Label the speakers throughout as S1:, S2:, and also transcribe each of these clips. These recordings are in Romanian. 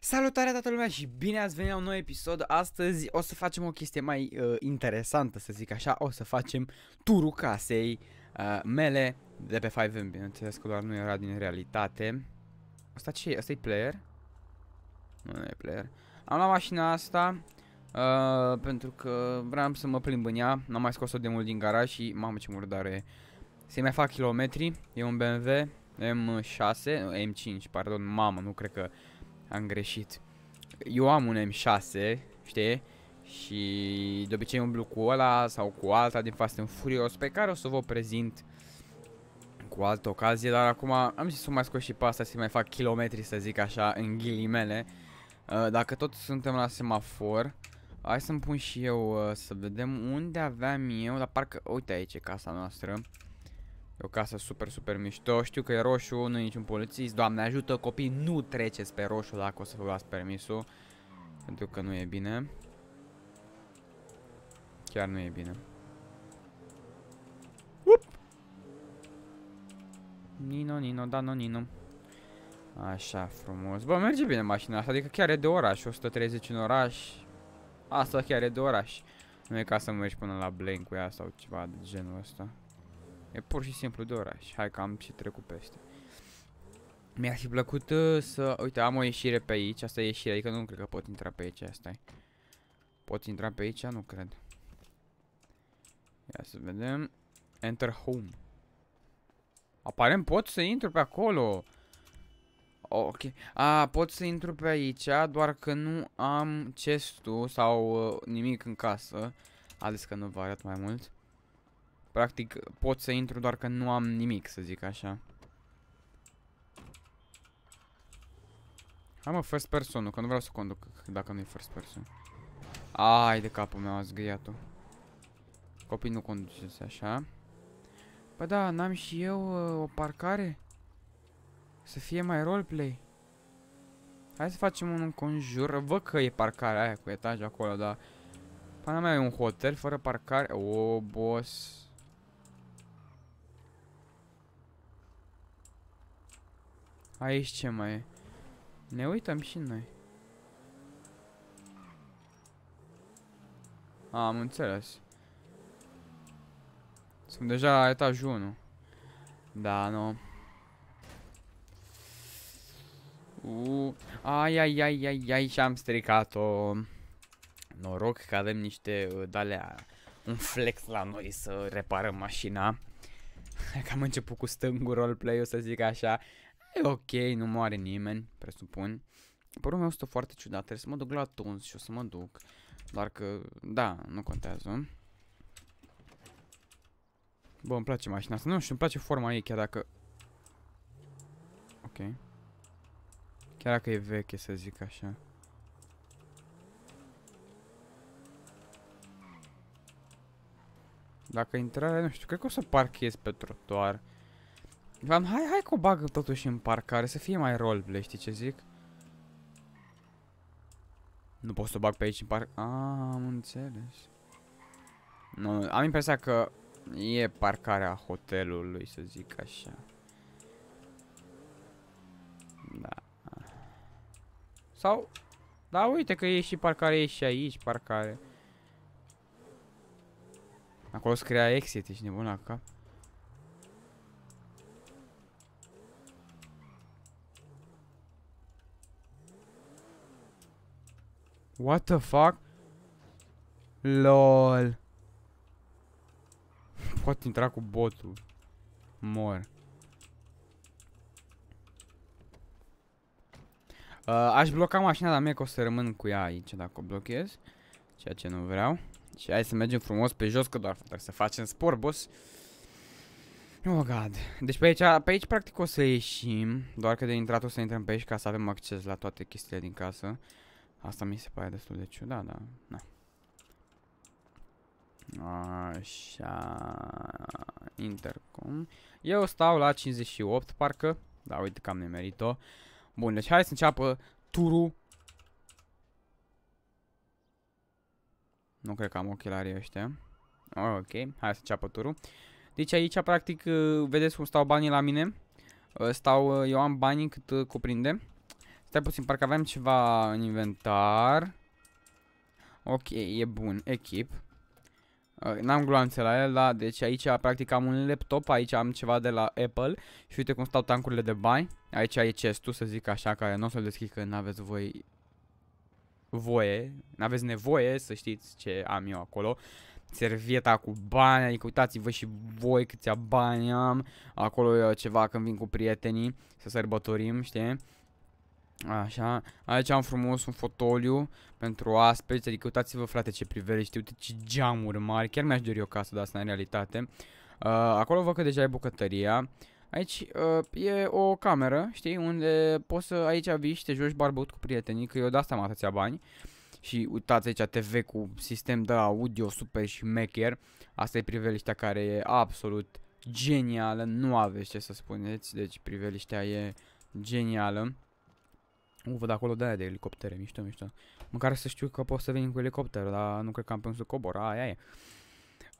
S1: Salutare toată lumea și bine ați venit la un nou episod. Astăzi o să facem o chestie mai uh, interesantă, să zic așa. O să facem turul casei uh, mele de pe 5M. Bineînțeles că doar nu era din realitate. Asta ce e? Asta e player? Nu, nu e player. Am luat mașina asta uh, pentru că vreau să mă plimb în ea. N-am mai scos-o de mult din garaj și mamă ce murdare Se i mai fac kilometri. E un BMW M6, M5, pardon, mamă, nu cred că am greșit. Eu am un M6, știi? Și de obicei umblu cu ăla sau cu alta din Fast and Furious pe care o să vă prezint cu altă ocazie, dar acum am zis să mai scot și pe asta să mai fac kilometri, să zic așa, în ghilimele. Uh, dacă tot suntem la semafor, hai să-mi pun și eu uh, să vedem unde aveam eu, dar parcă, uite aici casa noastră. E o casă super, super mișto. Știu că e roșu, nu e niciun polițist. Doamne ajută, copii, nu treceți pe roșu dacă o să vă luați permisul. Pentru că nu e bine. Chiar nu e bine. Up! Nino, Nino, da, no, Nino. Așa, frumos. Bă, merge bine mașina asta, adică chiar e de oraș. 130 în oraș. Asta chiar e de oraș. Nu e ca să mergi până la Blank cu ea sau ceva de genul ăsta. E pur și simplu de oraș. Hai că am și trecut peste. Mi-ar fi plăcut uh, să... Uite, am o ieșire pe aici. Asta e ieșire, adică nu cred că pot intra pe aici. Asta e. Pot intra pe aici? Nu cred. Ia să vedem. Enter home. Aparent pot să intru pe acolo. Ok. A, pot să intru pe aici, doar că nu am chestul sau uh, nimic în casă. Ales că nu vă arăt mai mult. Practic pot să intru doar că nu am nimic, să zic așa. Am o first person că nu vreau să conduc dacă nu e first person. Ai de capul meu, a zgâiat-o. Copii nu conduceți așa. Bă păi da, n-am și eu uh, o parcare? Să fie mai roleplay. Hai să facem un conjur. Văd că e parcarea aia cu etaj acolo, dar... Pana mea e un hotel fără parcare. O, oh, boss. Aici ce mai e? Ne uităm și noi. A, am înțeles. Sunt deja la etajul 1. Da, nu. Uh, ai, ai, ai, ai, ai, și am stricat-o. Noroc că avem niște uh, dalea, un flex la noi să reparăm mașina. Că am început cu stângul roleplay, o să zic așa. E ok, nu moare nimeni, presupun. Părul meu este foarte ciudat, trebuie să mă duc la tuns și o să mă duc. Doar că, da, nu contează. Bă, îmi place mașina asta. Nu știu, îmi place forma ei, chiar dacă... Ok. Chiar dacă e veche, să zic așa. Dacă intrare, nu știu, cred că o să parchez pe trotuar. V-am, hai, hai cu o bagă totuși în parcare, să fie mai roleplay, știi ce zic? Nu pot să o bag pe aici în parc... Ah, am înțeles. Nu, am impresia că e parcarea hotelului, să zic așa. Da. Sau... Da, uite că e și parcare, e și aici parcare. Acolo scria exit, ești nebun la cap. What the fuck? LOL Pot intra cu botul Mor Uh, aș bloca mașina, dar mie că o să rămân cu ea aici dacă o blochez Ceea ce nu vreau Și hai să mergem frumos pe jos, că doar trebuie să facem spor, boss Oh, God Deci pe aici, pe aici practic o să ieșim Doar că de intrat o să intrăm pe aici ca să avem acces la toate chestiile din casă Asta mi se pare destul de ciudat, da. Na. Da. Așa... Intercom. Eu stau la 58, parcă. Da, uite că am nemerit o Bun, deci hai să înceapă turul. Nu cred că am ochelarii ăștia. Ok, hai să înceapă turul. Deci aici, practic, vedeți cum stau banii la mine. Stau, eu am banii cât cuprinde. Stai puțin, parcă avem ceva în inventar. Ok, e bun, echip. Uh, n-am gloanțe la el, da, deci aici practic am un laptop, aici am ceva de la Apple și uite cum stau tancurile de bani. Aici e chestul, să zic așa, care nu o să-l deschid că n-aveți voi voie, n-aveți nevoie să știți ce am eu acolo. Servieta cu bani, adică uitați-vă și voi câția bani am. Acolo e ceva când vin cu prietenii să sărbătorim, știi? Așa, aici am frumos un fotoliu pentru aspeți, adică uitați-vă frate ce priveliște, uite ce geamuri mari, chiar mi-aș dori o casă de asta în realitate. Uh, acolo văd că deja e bucătăria. Aici uh, e o cameră, știi, unde poți să aici vii și te joci barbut cu prietenii, că eu de asta am atâția bani. Și uitați aici TV cu sistem de audio super și maker. Asta e priveliștea care e absolut genială, nu aveți ce să spuneți, deci priveliștea e genială. U, văd acolo de aia de elicoptere, mișto, mișto. Măcar să știu că pot să venim cu elicopter, dar nu cred că am putut să cobor, aia e.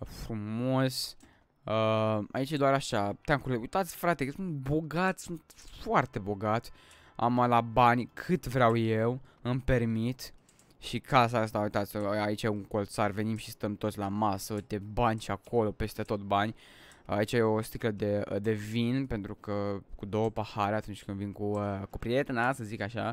S1: Frumos. Uh, aici e doar așa, teancurile, uitați frate, sunt bogați, sunt foarte bogați. Am la bani cât vreau eu, îmi permit. Și casa asta, uitați, aici e un colțar, venim și stăm toți la masă, uite, bani și acolo, peste tot bani. Uh, Aici e o sticlă de, de vin, pentru că cu două pahare atunci când vin cu, uh, cu prietena, să zic așa.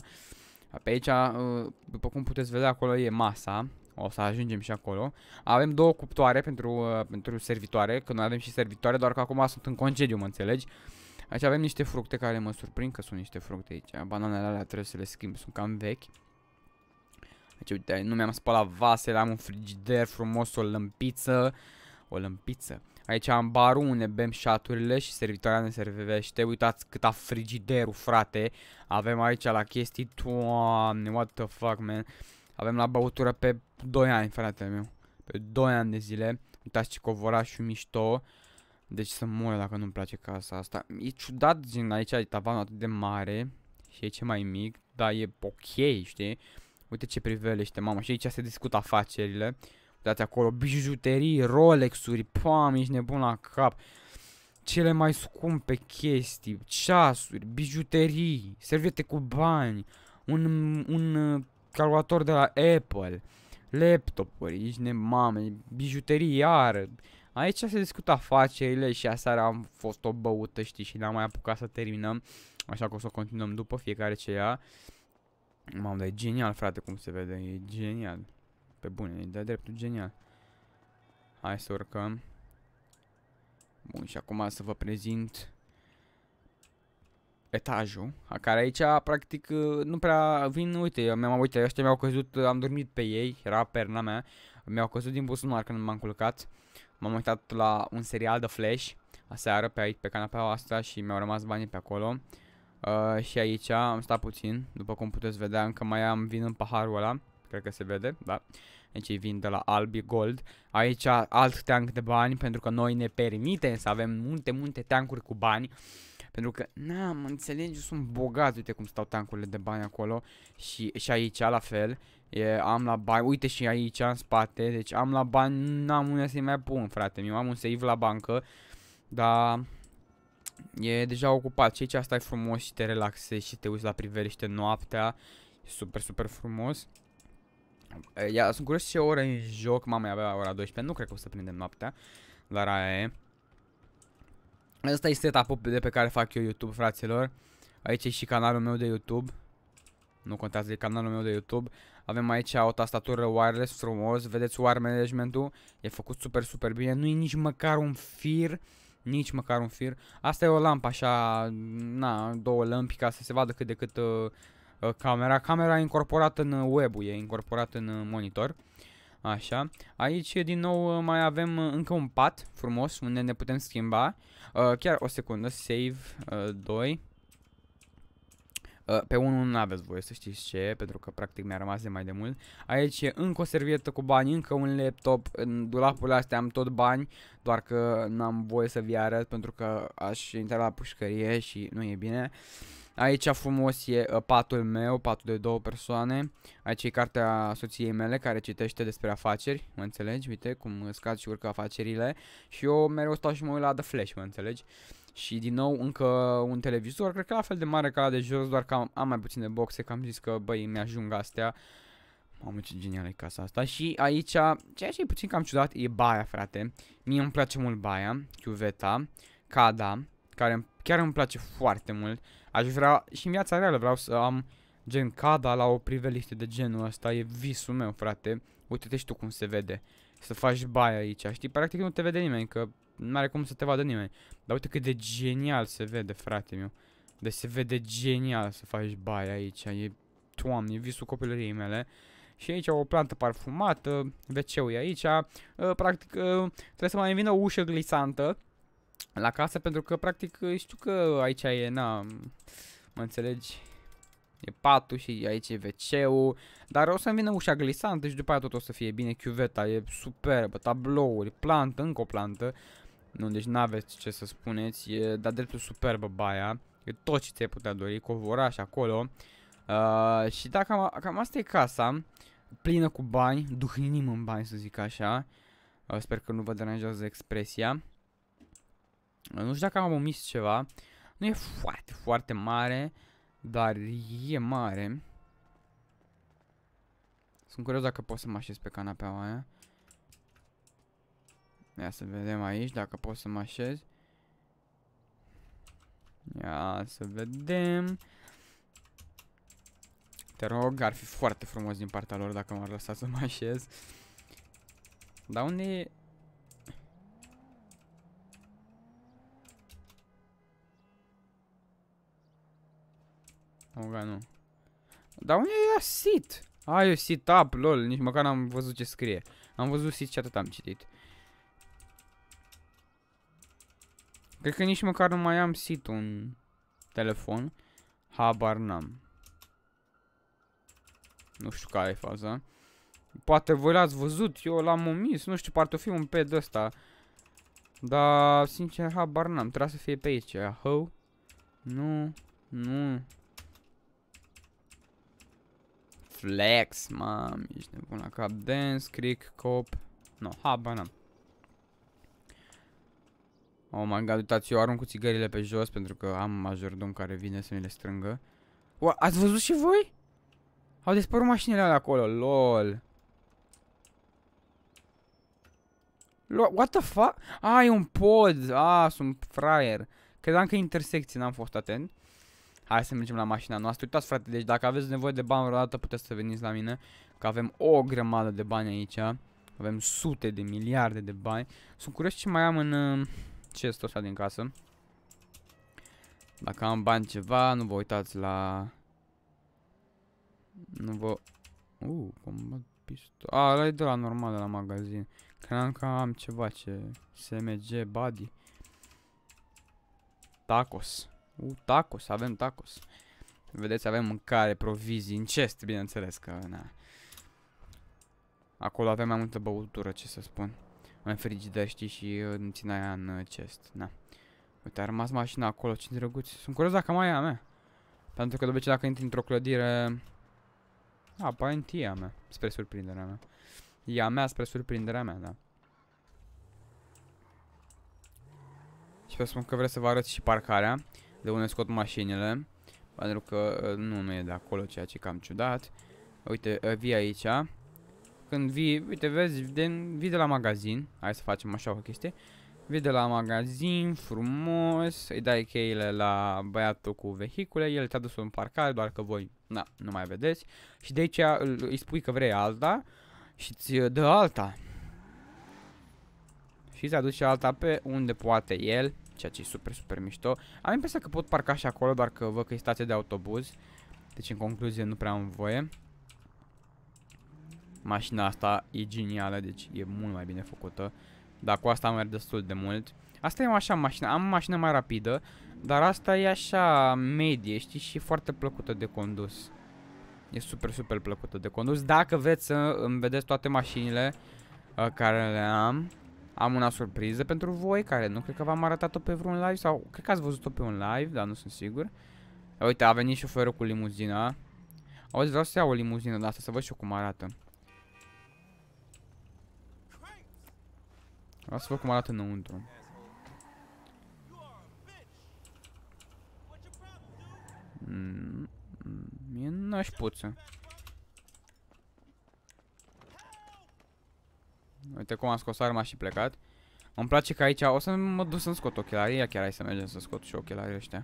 S1: Pe aici, uh, după cum puteți vedea, acolo e masa. O să ajungem și acolo. Avem două cuptoare pentru, uh, pentru servitoare, că noi avem și servitoare, doar că acum sunt în concediu, mă înțelegi? Aici avem niște fructe care mă surprind că sunt niște fructe aici. Bananele alea trebuie să le schimb, sunt cam vechi. Aici uite, nu mi-am spălat vasele, am un frigider frumos, o lămpiță. O lămpiță. Aici am barul unde bem șaturile și servitoarea ne servește. Uitați cât a frigiderul, frate. Avem aici la chestii, toamne, what the fuck, man. Avem la băutură pe 2 ani, fratele meu. Pe 2 ani de zile. Uitați ce covorașul mișto. Deci să mor dacă nu-mi place casa asta. E ciudat, din aici e tavanul atât de mare. Și e ce mai mic. Dar e ok, știi? Uite ce priveliște, mamă. Și aici se discută afacerile dați acolo, bijuterii, Rolex-uri, pam, ești nebun la cap. Cele mai scumpe chestii, ceasuri, bijuterii, serviete cu bani, un, un uh, calculator de la Apple, laptopuri, ești nemame, bijuterii iară. Aici se discută afacerile și aseară am fost o băută, știi, și n-am mai apucat să terminăm. Așa că o să continuăm după fiecare ce ia. Mamă, e genial, frate, cum se vede, e genial pe bune, de dreptul genial. Hai să urcăm. Bun, și acum să vă prezint etajul, care aici practic nu prea vin, uite, mi-am uite, ăștia mi-au căzut, am dormit pe ei, era perna mea, mi-au căzut din buzunar când m-am culcat, m-am uitat la un serial de Flash, aseară pe aici, pe canapeaua asta și mi-au rămas banii pe acolo. Uh, și aici am stat puțin, după cum puteți vedea, încă mai am vin în paharul ăla cred că se vede, da. Deci ei vin de la Albi Gold. Aici alt tank de bani, pentru că noi ne permitem să avem multe, multe tankuri cu bani. Pentru că, na, mă înțelegi, eu sunt bogat, uite cum stau tancurile de bani acolo și, și aici la fel. E, am la bani, uite și aici în spate, deci am la bani, n-am unde să-i mai pun, frate. Eu am un save la bancă, dar e deja ocupat. Și aici stai frumos și te relaxezi și te uiți la priveliște noaptea. super, super frumos. Eh, ia, sunt curios ce oră în joc mama avea ora 12, nu cred că o să prindem noaptea, dar aia e. Asta e setup-ul de pe care fac eu YouTube, fraților. Aici e și canalul meu de YouTube. Nu contează, e canalul meu de YouTube. Avem aici o tastatură wireless frumos, vedeți wire management-ul, e făcut super, super bine. Nu e nici măcar un fir, nici măcar un fir. Asta e o lampă așa, na, două lămpi ca să se vadă cât de cât uh, Uh, camera. Camera e incorporată în web e incorporat în uh, monitor. Așa. Aici, din nou, uh, mai avem încă un pat frumos, unde ne putem schimba. Chiar o secundă, save 2. Pe unul nu aveți voie să știți ce, pentru că practic mi-a rămas de mai de mult. Aici e încă o servietă cu bani, încă un laptop, în dulapul astea am tot bani, doar că n-am voie să vi arăt pentru că aș intra la pușcărie și nu e bine. Uh, Aici frumos e uh, patul meu, patul de două persoane. Aici e cartea soției mele care citește despre afaceri, mă înțelegi? Uite cum scad și urcă afacerile. Și eu mereu stau și mă uit la The Flash, mă înțelegi? Și din nou încă un televizor, cred că la fel de mare ca la de jos, doar că am, am mai puține boxe, că am zis că băi mi-ajung astea. Mamă ce genială e casa asta Și aici, ceea ce e puțin cam ciudat e baia frate Mie îmi place mult baia, chiuveta, cada care chiar îmi place foarte mult. Aș vrea și în viața reală vreau să am gen cada la o priveliște de genul ăsta, e visul meu, frate. Uite-te și tu cum se vede. Să faci baia aici, știi? Practic nu te vede nimeni, că nu are cum să te vadă nimeni. Dar uite cât de genial se vede, frate meu. De deci se vede genial să faci baia aici, e toamnă, e visul copilăriei mele. Și aici o plantă parfumată, wc e aici. Ă, practic ă, trebuie să mai vină o ușă glisantă la casă pentru că practic știu că aici e, na, mă înțelegi, e patul și aici e wc dar o să-mi vină ușa glisantă și deci după aia tot o să fie bine, chiuveta e superbă, tablouri, plantă, încă o plantă, nu, deci n-aveți ce să spuneți, e, dar dreptul superbă baia, e tot ce ți-ai putea dori, covoraș acolo, uh, și da, cam, cam asta e casa, plină cu bani, duhinim în bani să zic așa, uh, sper că nu vă deranjează expresia, nu știu dacă am omis ceva. Nu e foarte, foarte mare, dar e mare. Sunt curios dacă pot să mă așez pe canapea aia. Ia să vedem aici dacă pot să mă așez. Ia să vedem. Te rog, ar fi foarte frumos din partea lor dacă m-ar lăsa să mă așez. Dar unde e? Oga, nu. Dar unde era sit? Ah, eu sit up, lol, nici măcar n-am văzut ce scrie. Am văzut sit și atât am citit. Cred că nici măcar nu mai am sit un telefon. Habar n-am. Nu știu care e faza. Poate voi l-ați văzut, eu l-am omis, nu știu, o fi un ped ăsta. Dar, sincer, habar n-am, trebuie să fie pe aici. Ho? Nu, nu, Flex, mam, ești nebun la cap. Dance, creek, cop. No, habana. n-am. Oh my god, uitați, eu arunc cu țigările pe jos pentru că am majordom care vine să mi le strângă. O, ați văzut și voi? Au despărut mașinile alea acolo, lol. What the fuck? Ah, e un pod. Ah, sunt fraier. Credeam că intersecție, n-am fost atent. Hai să mergem la mașina noastră. Uitați, frate, deci dacă aveți nevoie de bani vreodată, puteți să veniți la mine. Că avem o grămadă de bani aici. Avem sute de miliarde de bani. Sunt curios ce mai am în uh, chestul ăsta din casă. Dacă am bani ceva, nu vă uitați la... Nu vă... Uh, combat pistol... A, ăla e de la normal, de la magazin. Cream că am ceva ce... SMG body. Tacos. U, tacos, avem tacos. Vedeți, avem mâncare, provizii, chest, bineînțeles că, na. Acolo avem mai multă băutură, ce să spun. În frigider, știi, și uh, îmi țin aia în uh, chest, na. Uite, a rămas mașina acolo, ce drăguț. Sunt curios dacă mai e a mea. Pentru că de obicei dacă intri într-o clădire... A, aparent e a mea, spre surprinderea mea. E a mea spre surprinderea mea, da. Și vă spun că vreau să vă arăt și parcarea de unde scot mașinile. Pentru că uh, nu, nu e de acolo, ceea ce e cam ciudat. Uite, uh, vii aici. Când vii, uite, vezi, vii de la magazin. Hai să facem așa o chestie. Vii de la magazin, frumos, îi dai cheile la băiatul cu vehicule, el te-a dus în parcare, doar că voi, na, nu mai vedeți. Și de aici îi spui că vrei alta și ți uh, dă alta. Și ți aduce alta pe unde poate el ceea ce e super, super mișto. Am impresia că pot parca și acolo, doar că văd că e stație de autobuz. Deci, în concluzie, nu prea am voie. Mașina asta e genială, deci e mult mai bine făcută. Dar cu asta merg destul de mult. Asta e așa mașina, am mașină mai rapidă, dar asta e așa medie, știi, și foarte plăcută de condus. E super, super plăcută de condus. Dacă vreți să îmi vedeți toate mașinile uh, care le am, am una surpriză pentru voi, care nu cred că v-am arătat-o pe vreun live sau cred că ați văzut-o pe un live, dar nu sunt sigur. Uite, a venit șoferul cu limuzina. Auzi, vreau să iau o limuzină de asta, să văd și eu cum arată. Vreau să văd cum arată înăuntru. Mm, mie mm, n-aș Uite cum a scos arma și plecat. Îmi place că aici o să mă duc să-mi scot ochelarii. Ia chiar hai să mergem să scot și ochelarii ăștia.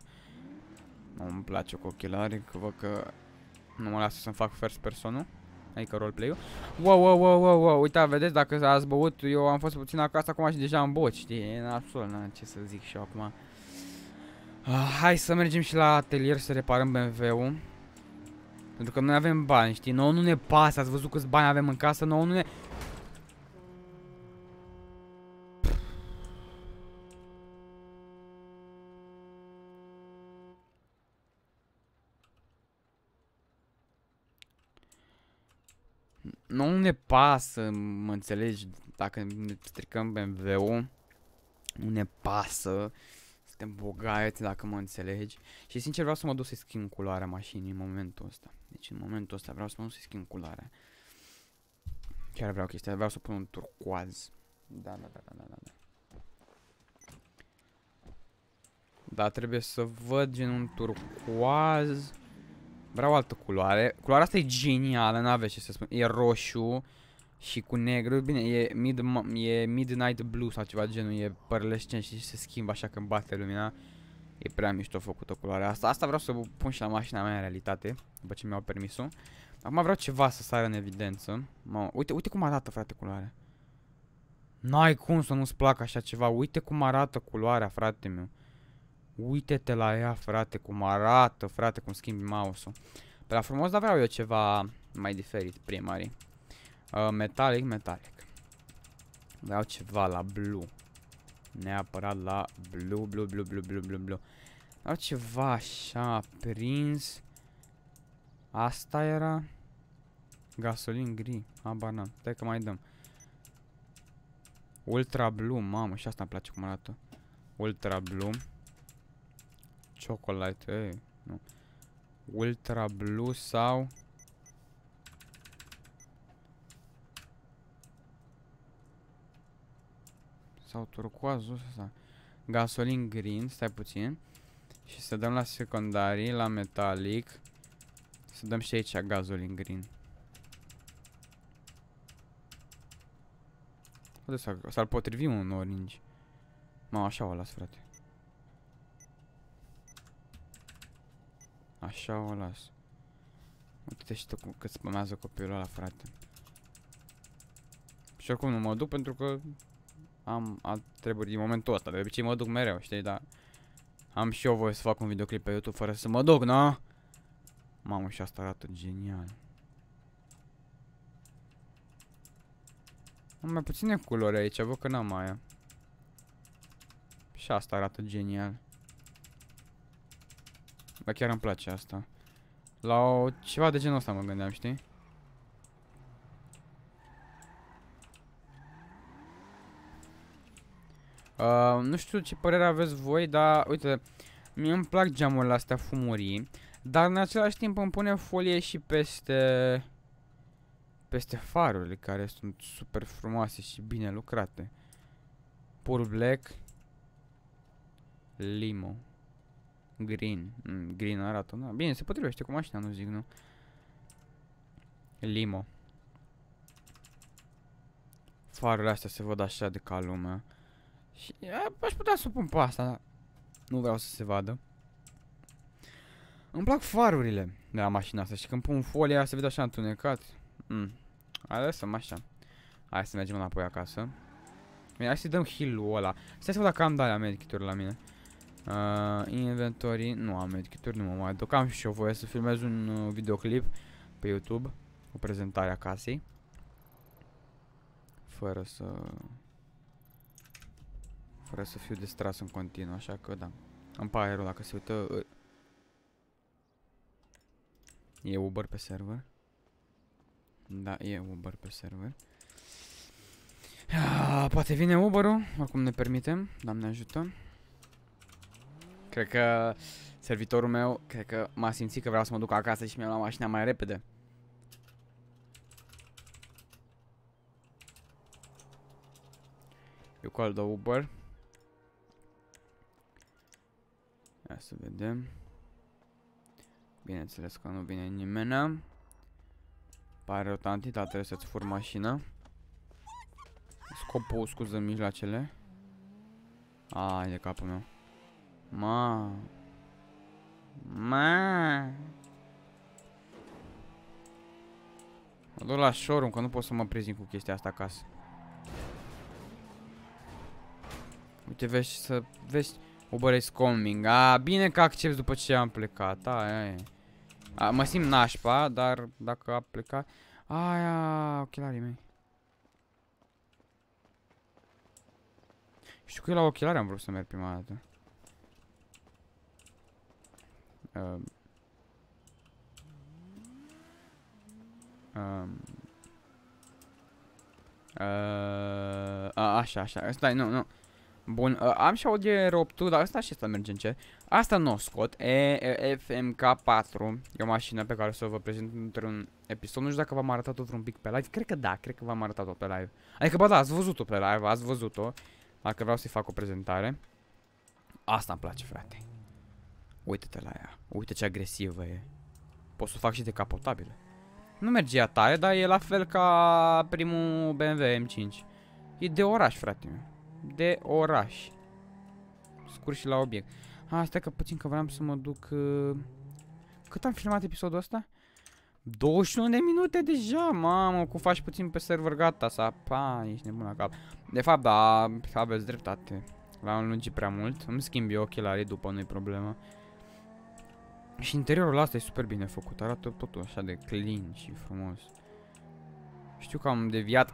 S1: Nu îmi place cu ochelarii, că văd că nu mă lasă să-mi fac first person-ul. Adică roleplay-ul. Wow, wow, wow, wow, wow, uita, vedeți, dacă ați băut, eu am fost puțin acasă acum și deja am băut, știi, e absolut, na, ce să zic și eu acum. Uh, hai să mergem și la atelier să reparăm BMW-ul. Pentru că noi avem bani, știi, Nu, nu ne pasă, ați văzut câți bani avem în casă, nu, nu ne... ne pasă, mă înțelegi, dacă ne stricăm BMW-ul, nu ne pasă, suntem bogați, dacă mă înțelegi. Și sincer vreau să mă duc să schimb culoarea mașinii în momentul ăsta. Deci în momentul ăsta vreau să mă duc să schimb culoarea. Chiar vreau chestia, vreau să pun un turcoaz. Da, da, da, da, da, da. da. Dar trebuie să văd gen un turcoaz. Vreau altă culoare. Culoarea asta e genială, n-aveți ce să spun. E roșu și cu negru. Bine, e, mid, e Midnight Blue sau ceva genul. E părlescent și se schimbă așa când bate lumina. E prea mișto făcută culoarea asta. Asta vreau să pun și la mașina mea în realitate, după ce mi-au permisul. Acum vreau ceva să sară în evidență. Mă, uite, uite cum arată, frate, culoarea. N-ai cum să nu-ți placă așa ceva. Uite cum arată culoarea, frate meu. Uite-te la ea, frate, cum arată, frate, cum schimbi mouse-ul. Pe la frumos, dar vreau eu ceva mai diferit, primarii. Uh, metallic, metallic. Vreau ceva la blue. Neapărat la blue, blue, blue, blue, blue, blue, blue. Vreau ceva așa, prins. Asta era... Gasolin gri, habar n-am. Stai că mai dăm. Ultra blue, mamă, și asta îmi place cum arată. Ultra blue. Chocolate, ei, nu. Ultra Blue sau... Sau turcoazul ăsta. Gasolin green, stai puțin. Și să dăm la secundarii, la metalic. Să dăm și aici Gasolin green. s-ar potrivi un orange. Mă, așa o las, frate. Așa o las. uite și tu cât spămează copilul ăla, frate. Și oricum nu mă duc pentru că am alt treburi din momentul ăsta. De obicei mă duc mereu, știi, dar am și eu voie să fac un videoclip pe YouTube fără să mă duc, na? Mamă, și asta arată genial. Am mai puține culori aici, văd că n-am aia. Și asta arată genial. Dar chiar îmi place asta. La o, ceva de genul ăsta mă gândeam, știi? Uh, nu știu ce părere aveți voi, dar uite, mie îmi plac geamurile astea fumurii, dar în același timp îmi pune folie și peste peste farurile care sunt super frumoase și bine lucrate. Pur black limo. Green. Mm, green arată, da. Bine, se potrivește cu mașina, nu zic, nu. Limo. Farurile astea se văd așa de ca lumea. Și a, aș putea să pun pe asta, dar nu vreau să se vadă. Îmi plac farurile de la mașina asta și când pun folia se vede așa întunecat. Mm. Hai, lăsăm așa. Hai să mergem înapoi acasă. Hai să-i dăm heal-ul ăla. Stai să văd dacă am de medkit la mine. Uh, inventory, nu am medkituri, nu mă mai aduc. Am și eu voie să filmez un uh, videoclip pe YouTube, o prezentare a casei. Fără să... Fără să fiu distras în continuu, așa că da. Îmi pare rău dacă se uită... Uh. E Uber pe server? Da, e Uber pe server. Ah, poate vine Uber-ul, oricum ne permitem, Doamne ajută. Cred că servitorul meu, cred că m-a simțit că vreau să mă duc acasă și mi-am luat mașina mai repede. Eu call the Uber. Ia să vedem. Bineînțeles că nu vine nimeni. Pare o tantita, trebuie să-ți fur mașina. Scopul, scuză, mijloacele. Ai de capul meu. Ma. Ma. Mă duc la showroom, că nu pot să mă prezint cu chestia asta acasă. Uite, vezi să... Vezi... is coming. A, bine că accepti după ce am plecat. Aia e. A, mă simt nașpa, dar dacă a plecat... Aia, ochelarii mei. Știu că e la ochelari am vrut să merg prima dată. Um, um, uh, așa, așa, stai, nu, nu. Bun, uh, am și audiere 8 dar asta și să merge în ce. Asta nu o scot, e, FMK4, e o mașină pe care o să vă prezint într-un episod. Nu știu dacă v-am arătat tot vreun pic pe live, cred că da, cred că v-am arătat-o pe live. Adică, bă, da, ați văzut-o pe live, ați văzut-o, dacă vreau să-i fac o prezentare. Asta îmi place, frate. Uite-te la ea. Uite ce agresivă e. Pot să fac și decapotabile. Nu merge ea tare, dar e la fel ca primul BMW M5. E de oraș, frate meu. De oraș. Scur și la obiect. Asta că puțin că vreau să mă duc... Uh... Cât am filmat episodul ăsta? 21 de minute deja, mamă, Cum faci puțin pe server, gata, sa, pa, ești nebun la cap. De fapt, da, aveți dreptate. L-am lungit prea mult, îmi schimb eu ochelarii după, nu-i problemă. Și interiorul ăsta e super bine făcut, arată totul așa de clean și frumos. Știu că am deviat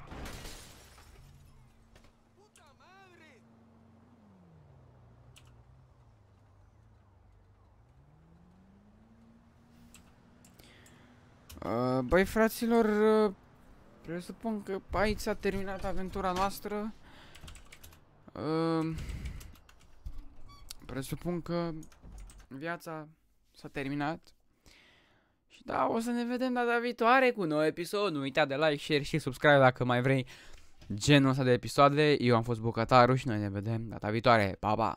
S1: băi, fraților, presupun că aici s-a terminat aventura noastră. presupun că viața s-a terminat. Și da, o să ne vedem data viitoare cu un nou episod. Nu uita de like, share și subscribe dacă mai vrei genul ăsta de episoade. Eu am fost Bucătarul și noi ne vedem data viitoare. Pa, pa!